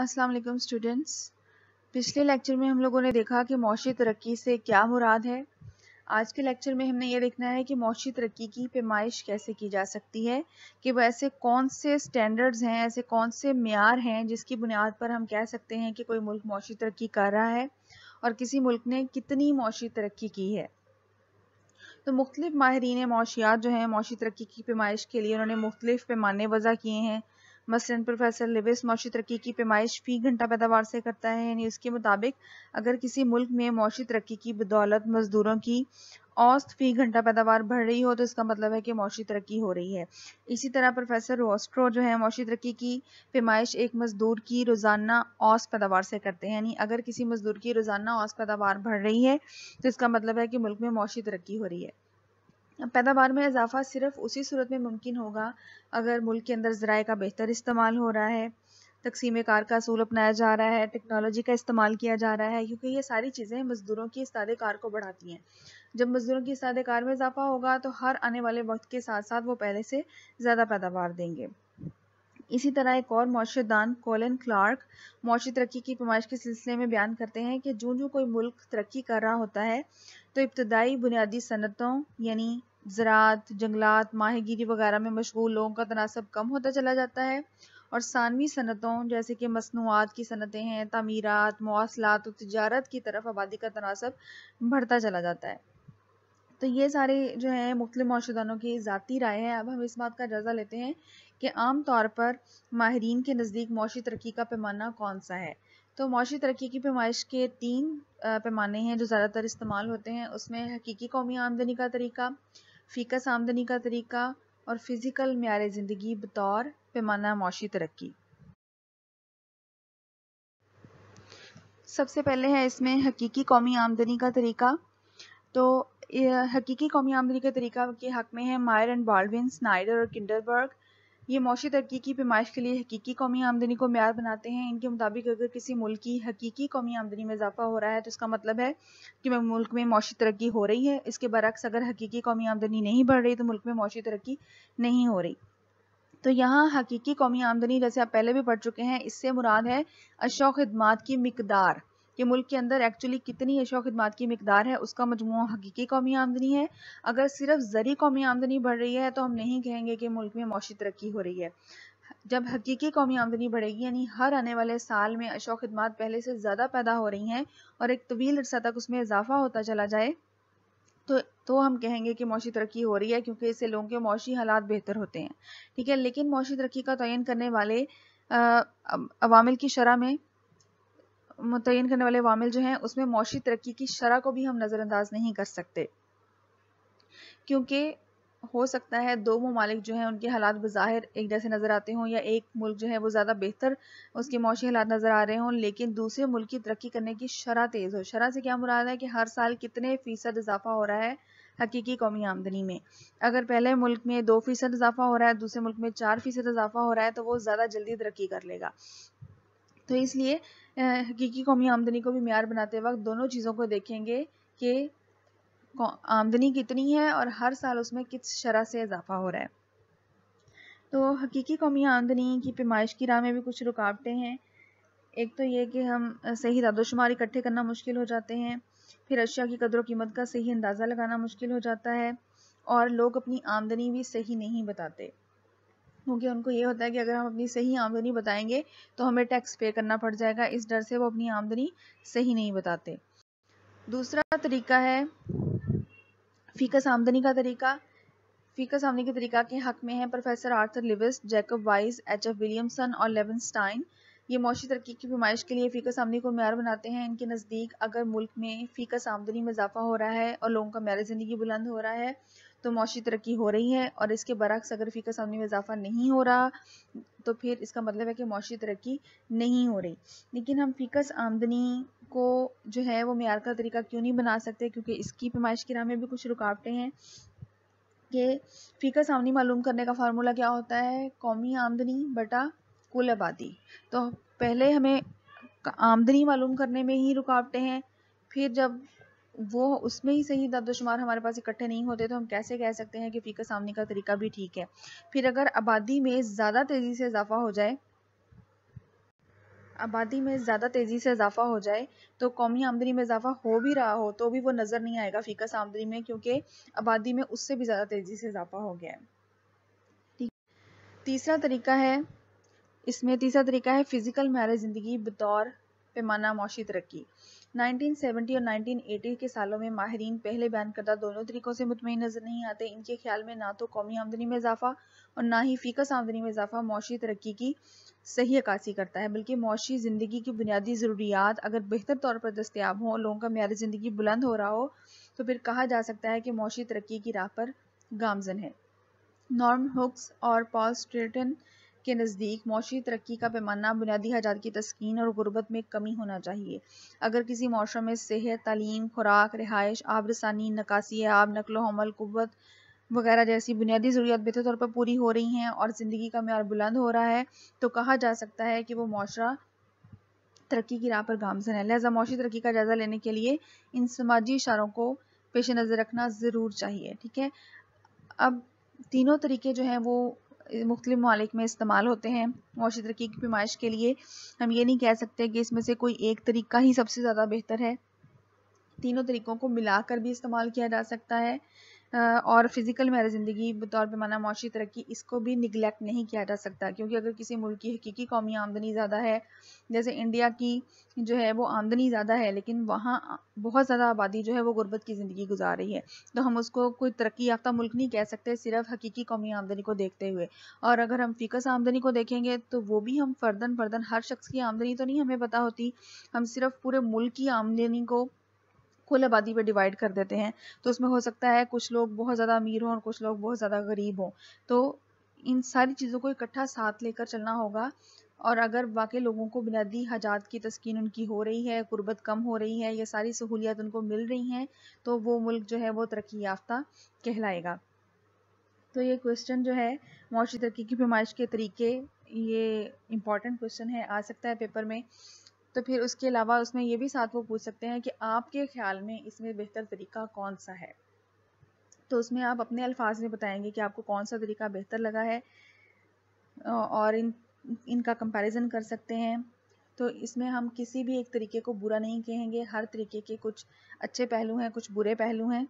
अस्सलाम वालेकुम स्टूडेंट्स पिछले लेक्चर में हम लोगों ने देखा कि मौशी तरक्की से क्या मुराद है आज के लेक्चर में हमने ये देखना है कि मौशी तरक्की की पेमाइश कैसे की जा सकती है कि वह ऐसे कौन से स्टैंडर्ड्स हैं ऐसे कौन से मैार हैं जिसकी बुनियाद पर हम कह सकते हैं कि कोई मुल्क मौशी तरक्की कर रहा है और किसी मुल्क ने कितनी मौशी तरक्की की है तो मुख्तलिफ माहरीन मौशियात जो हैं मौशी तरक्की की पेमाइश के लिए उन्होंने मुख्तलिफ पैमाने वज़ा किए हैं मसलन प्रोफेसर लिविस मौशी तरक्की की पेमाइश फी घंटा पैदावार से करता है यानी उसके मुताबिक अगर किसी मुल्क में मौशी तरक्की की बदौलत मजदूरों की औस्त फी घंटा पैदावार बढ़ रही हो तो इसका मतलब है कि मौशी तरक्की हो रही है इसी तरह प्रोफेसर रोस्ट्रो जो है मौशी तरक्की की पेमाइश एक मजदूर की रोज़ाना औस्त पैदावार से करते हैं यानी अगर किसी मजदूर की रोज़ाना औस्त पैदावार बढ़ रही है तो इसका मतलब है कि मुल्क में मौशी तरक्की हो रही है पैदावार में इजाफा सिर्फ उसी सूरत में मुमकिन होगा अगर मुल्क के अंदर ज़राए का बेहतर इस्तेमाल हो रहा है तकसीम कार का असूल अपनाया जा रहा है टेक्नोलॉजी का इस्तेमाल किया जा रहा है क्योंकि ये सारी चीज़ें मज़दूरों की इस्ताद कार को बढ़ाती हैं जब मज़दूरों की इस्ताद कार में इजाफा होगा तो हर आने वाले वक्त के साथ साथ वो पहले से ज़्यादा पैदावार देंगे इसी तरह एक और मौशदान कोलन क्लार्क मौशी तरक्की की पैमाइश के सिलसिले में बयान करते हैं कि जो जो कोई मुल्क तरक्की कर रहा होता है तो इब्तदाई बुनियादी सनतों यानी ज़रात जंगलात माहिगिरी वगैरह में मशगूल लोगों का तनासब कम होता चला जाता है और सानवी सनतों जैसे कि मसनूआत की सनतें हैं तमीरत मवासलात और तजारत की तरफ आबादी का तनासब बढ़ता चला जाता है तो ये सारे जो हैं मुख्तु मौशदानों की ज़ाती राय है अब हम इस बात का जायज़ा लेते हैं कि आम तौर पर माहरीन के नज़दीक मौशी तरक्की का पैमाना कौन सा है तो मौशी तरक्की की पैमाइश के तीन पैमाने हैं जो ज़्यादातर इस्तेमाल होते हैं उसमें हकीकी कौमी आमदनी का तरीका फ़ीकस आमदनी का तरीका और फिज़िकल मैार ज़िंदगी बतौर पैमाना मौशी तरक्की सबसे पहले है इसमें हकीकी कौमी आमदनी का तरीका तो हकीकी कौमी आमदनी का तरीका के हक में है मायर एंड बाल्विन स्नाइडर और किंडरबर्ग ये मौशी तरक्की की पेमाइश के लिए हकीकी कौमी आमदनी को मैार बनाते हैं इनके मुताबिक अगर किसी मुल्क की हकीकी कौमी आमदनी में इजाफा हो रहा है तो इसका मतलब है कि मुल्क में मौशी तरक्की हो रही है इसके बरक्स अगर हकीकी कौमी आमदनी नहीं बढ़ रही तो मुल्क में मौशी तरक्की नहीं हो रही तो यहाँ हकीकी कौमी आमदनी जैसे आप पहले भी पढ़ चुके हैं इससे मुराद है अशो खदमात की मकदार कि मुल्क के अंदर एक्चुअली कितनी अशा खदमात की मकदार है उसका मजमू हकीकी कौमी आमदनी है अगर सिर्फ ज़री कौमी आमदनी बढ़ रही है तो हम नहीं कहेंगे कि मुल्क में मुशी तरक्की हो रही है जब हकीकी कौमी आमदनी बढ़ेगी यानी हर आने वाले साल में अशा खदमात पहले से ज़्यादा पैदा हो रही हैं और एक तवील अरसा तक उसमें इजाफा होता चला जाए तो तो हम कहेंगे कि मौसी तरक्की हो रही है क्योंकि इससे लोगों के मौसी हालात बेहतर होते हैं ठीक है लेकिन मौसी तरक्की का तयन करने वाले अवामिल की शरह में मुतयन करने वाले वामिल जो हैं उसमें मौशी तरक्की की शरह को भी हम नज़रअंदाज नहीं कर सकते क्योंकि हो सकता है दो ममालिक जो हैं उनके हालात बज़ाहिर एक जैसे नज़र आते हों या एक मुल्क जो है वो ज़्यादा बेहतर उसके मौसी हालात नज़र आ रहे हों लेकिन दूसरे मुल्क की तरक्की करने की शरह तेज़ हो शरह से क्या मुराद है कि हर साल कितने फ़ीसद इजाफा हो रहा है हकीकी कौमी आमदनी में अगर पहले मुल्क में दो फ़ीसद इजाफा हो रहा है दूसरे मुल्क में चार फ़ीसद इजाफा हो रहा है तो वो ज़्यादा जल्दी तरक्की कर लेगा तो इसलिए हकीकी कौमी आमदनी को भी मैार बनाते वक्त दोनों चीज़ों को देखेंगे कि आमदनी कितनी है और हर साल उसमें किस शरह से इजाफा हो रहा है तो हकीकी कौमी आमदनी की पेमाइश की राह में भी कुछ रुकावटें हैं एक तो ये कि हम सही दादोशुमार इकट्ठे करना मुश्किल हो जाते हैं फिर अशिया की कदर कीमत का सही अंदाज़ा लगाना मुश्किल हो जाता है और लोग अपनी आमदनी भी सही नहीं बताते क्योंकि उनको ये होता है कि अगर हम अपनी सही आमदनी बताएंगे तो हमें टैक्स पे करना पड़ जाएगा इस डर से वो अपनी आमदनी सही नहीं बताते दूसरा तरीका है फीकस आमदनी का तरीका फीकस आमदनी के तरीका के हक में है professor Arthur Lewis Jacob Weiss H F Williamson और लेवनस्टाइन ये मौशी तरक्की की फरमाइश के लिए फ़ीकस आमदनी को मैार बनाते हैं इनके नज़दीक अगर मुल्क में फ़ीकस आमदनी में इजाफा हो रहा है और लोगों का मैार ज़िंदगी बुलंद हो रहा है तो मौशी तरक्की हो रही है और इसके बरक्स अगर फ़ी का सामने में इजाफा नहीं हो रहा तो फिर इसका मतलब है कि मौशी तरक्की नहीं हो रही लेकिन हम फ़ीकस आमदनी को जो है वो मैार का तरीका क्यों नहीं बना सकते क्योंकि इसकी पेमाइश की राह में भी कुछ रुकावटें हैं कि फ़ीका सामनी मालूम करने का फार्मूला क्या होता है कौमी आमदनी बटा कुल आबादी तो पहले हमें आमदनी मालूम करने में ही रुकावटें हैं फिर जब वो उसमें ही सही दर्दोशुमार हमारे पास इकट्ठे नहीं होते तो हम कैसे कह सकते हैं कि फ़ीका सामने का तरीका भी ठीक है फिर अगर आबादी में ज़्यादा तेज़ी से इजाफा हो जाए आबादी में ज़्यादा तेज़ी से इजाफा हो जाए तो कौमी आमदनी में इजाफा हो भी रहा हो तो भी वो नज़र नहीं आएगा फ़ीकस आमदनी में क्योंकि आबादी में उससे भी ज़्यादा तेज़ी से इजाफा हो गया है तीसरा तरीका है इसमें तीसरा तरीका है फ़िज़िकल मैरिज ज़िंदगी बतौर पैमाना मौशी तरक्की 1970 और 1980 के सालों में माहरीन पहले बयान करदा दोनों तरीकों से मुतमिन नजर नहीं आते इनके ख्याल में ना तो कौमी आमदनी में इजाफा और ना ही फीकस आमदनी में इजाफा मौशी तरक्की की सही अक्सी करता है बल्कि मौशी ज़िंदगी की बुनियादी ज़रूरियात अगर बेहतर तौर पर दस्तियाब हों लोगों का मैार ज़िंदगी बुलंद हो रहा हो तो फिर कहा जा सकता है कि मौशी तरक्की की राह पर गामजन है नॉर्म हुक्स और पॉल स्ट्रेटन के नज़दीक मौशी तरक्की का पैमाना बुनियादी हजार की तस्किन और गुरबत में कमी होना चाहिए अगर किसी माशरे में सेहत तालीम खुराक रिहाइश आबरसानी रसानी नकासी आब नकलो हमल कुत वगैरह जैसी बुनियादी ज़रूरियात बेहतर तौर पर पूरी हो रही हैं और ज़िंदगी का मैार बुलंद हो रहा है तो कहा जा सकता है कि वो माशरा तरक्की की राह पर गामजन है लिहाजा मौशी तरक्की का जायज़ा लेने के लिए इन समाजी इशारों को पेश नज़र रखना ज़रूर चाहिए ठीक है अब तीनों तरीके जो हैं वो मुख्तु ममालिक में इस्तेमाल होते हैं मुशी तरक्की की पेमाइश के लिए हम ये नहीं कह सकते कि इसमें से कोई एक तरीका ही सबसे ज़्यादा बेहतर है तीनों तरीक़ों को मिलाकर भी इस्तेमाल किया जा सकता है और फिज़िकल मैरिज ज़िंदगी बतौर पैमाना माशी तरक्की इसको भी निगलेक्ट नहीं किया जा सकता क्योंकि अगर किसी मुल्क की हकीकी कौमी आमदनी ज़्यादा है जैसे इंडिया की जो है वो आमदनी ज़्यादा है लेकिन वहाँ बहुत ज़्यादा आबादी जो है वो गुर्बत की ज़िंदगी गुजार रही है तो हम उसको कोई तरक्की याफ्ता मुल्क नहीं कह सकते सिर्फ हकीकी कौमी आमदनी को देखते हुए और अगर हम फ़िकस आमदनी को देखेंगे तो वो भी हम फर्दन फर्दन हर शख्स की आमदनी तो नहीं हमें पता होती हम सिर्फ पूरे मुल्क की आमदनी को कुल आबादी पर डिवाइड कर देते हैं तो उसमें हो सकता है कुछ लोग बहुत ज़्यादा अमीर हों और कुछ लोग बहुत ज़्यादा गरीब हों तो इन सारी चीज़ों को इकट्ठा साथ लेकर चलना होगा और अगर वाकई लोगों को बुनियादी हजात की तस्किन उनकी हो रही है गुर्बत कम हो रही है ये सारी सहूलियात उनको मिल रही हैं तो वो मुल्क जो है वो तरक्की याफ्ता कहलाएगा तो ये क्वेश्चन जो है मुआशी तरक्की की पेमाइश के तरीके ये इम्पॉर्टेंट क्वेश्चन है आ सकता है पेपर में तो फिर उसके अलावा उसमें ये भी साथ वो पूछ सकते हैं कि आपके ख्याल में इसमें बेहतर तरीका कौन सा है तो उसमें आप अपने अल्फाज में बताएंगे कि आपको कौन सा तरीका बेहतर लगा है और इन इनका कंपैरिजन कर सकते हैं तो इसमें हम किसी भी एक तरीके को बुरा नहीं कहेंगे हर तरीके के कुछ अच्छे पहलू हैं कुछ बुरे पहलू हैं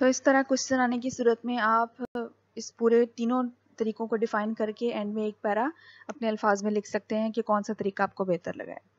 तो इस तरह क्वेश्चन आने की सूरत में आप इस पूरे तीनों तरीक़ों को डिफ़ाइन करके एंड में एक पैरा अपने अल्फाज में लिख सकते हैं कि कौन सा तरीका आपको बेहतर लगा है